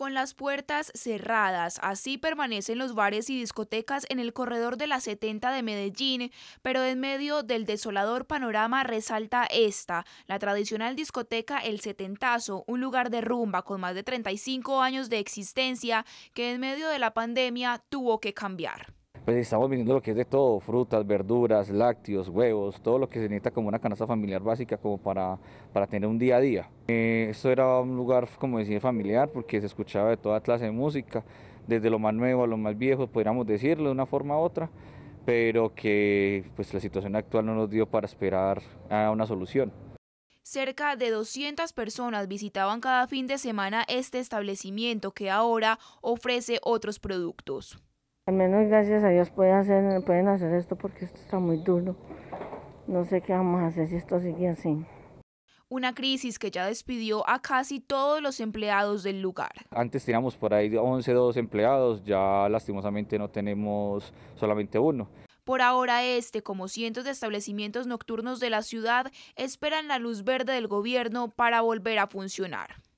con las puertas cerradas. Así permanecen los bares y discotecas en el corredor de la 70 de Medellín, pero en medio del desolador panorama resalta esta, la tradicional discoteca El Setentazo, un lugar de rumba con más de 35 años de existencia que en medio de la pandemia tuvo que cambiar. Pues estamos vendiendo lo que es de todo, frutas, verduras, lácteos, huevos, todo lo que se necesita como una canasta familiar básica como para, tener un día a día. Eh, eso esto era un lugar, como decía, familiar porque se escuchaba de toda clase de música, desde lo más nuevo a lo más viejo, podríamos decirlo de una forma u otra, pero que pues la situación actual no nos dio para esperar a una solución. Cerca de 200 personas visitaban cada fin de semana este establecimiento que ahora ofrece otros productos. Al menos gracias a Dios pueden hacer, pueden hacer esto porque esto está muy duro. No sé qué vamos a hacer si esto sigue así una crisis que ya despidió a casi todos los empleados del lugar. Antes teníamos por ahí 11, 12 empleados, ya lastimosamente no tenemos solamente uno. Por ahora este, como cientos de establecimientos nocturnos de la ciudad, esperan la luz verde del gobierno para volver a funcionar.